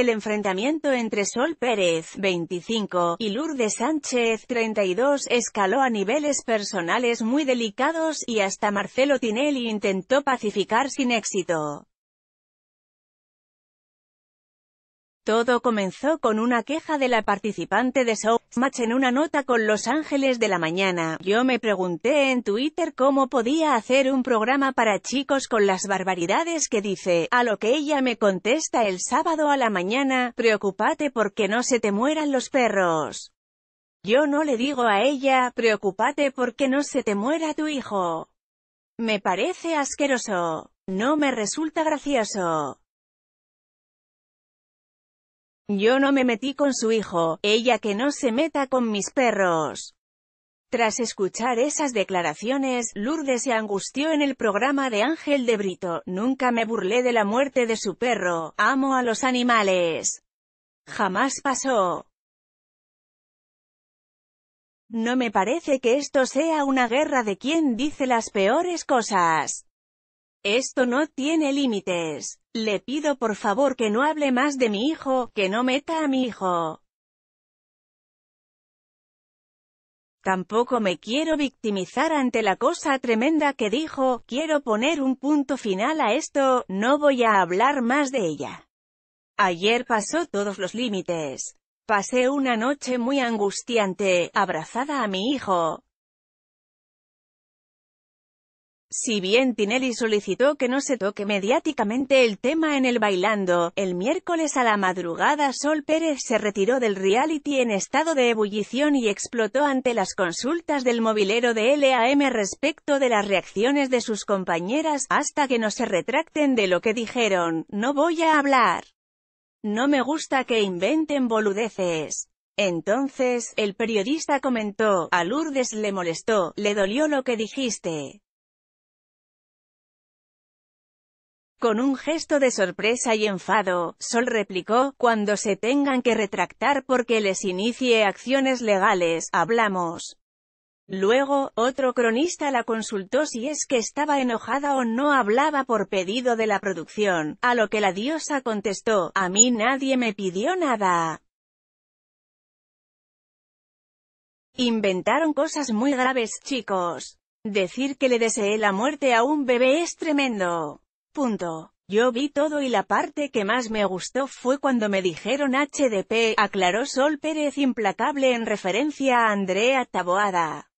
El enfrentamiento entre Sol Pérez, 25, y Lourdes Sánchez, 32, escaló a niveles personales muy delicados y hasta Marcelo Tinelli intentó pacificar sin éxito. Todo comenzó con una queja de la participante de Match en una nota con Los Ángeles de la Mañana. Yo me pregunté en Twitter cómo podía hacer un programa para chicos con las barbaridades que dice, a lo que ella me contesta el sábado a la mañana, preocúpate porque no se te mueran los perros. Yo no le digo a ella, preocúpate porque no se te muera tu hijo. Me parece asqueroso. No me resulta gracioso. Yo no me metí con su hijo, ella que no se meta con mis perros. Tras escuchar esas declaraciones, Lourdes se angustió en el programa de Ángel de Brito, nunca me burlé de la muerte de su perro, amo a los animales. Jamás pasó. No me parece que esto sea una guerra de quien dice las peores cosas. Esto no tiene límites. Le pido por favor que no hable más de mi hijo, que no meta a mi hijo. Tampoco me quiero victimizar ante la cosa tremenda que dijo, quiero poner un punto final a esto, no voy a hablar más de ella. Ayer pasó todos los límites. Pasé una noche muy angustiante, abrazada a mi hijo, si bien Tinelli solicitó que no se toque mediáticamente el tema en el Bailando, el miércoles a la madrugada Sol Pérez se retiró del reality en estado de ebullición y explotó ante las consultas del movilero de LAM respecto de las reacciones de sus compañeras, hasta que no se retracten de lo que dijeron, no voy a hablar. No me gusta que inventen boludeces. Entonces, el periodista comentó, a Lourdes le molestó, le dolió lo que dijiste. Con un gesto de sorpresa y enfado, Sol replicó, cuando se tengan que retractar porque les inicie acciones legales, hablamos. Luego, otro cronista la consultó si es que estaba enojada o no hablaba por pedido de la producción, a lo que la diosa contestó, a mí nadie me pidió nada. Inventaron cosas muy graves, chicos. Decir que le deseé la muerte a un bebé es tremendo. Punto. Yo vi todo y la parte que más me gustó fue cuando me dijeron HDP, aclaró Sol Pérez implacable en referencia a Andrea Taboada.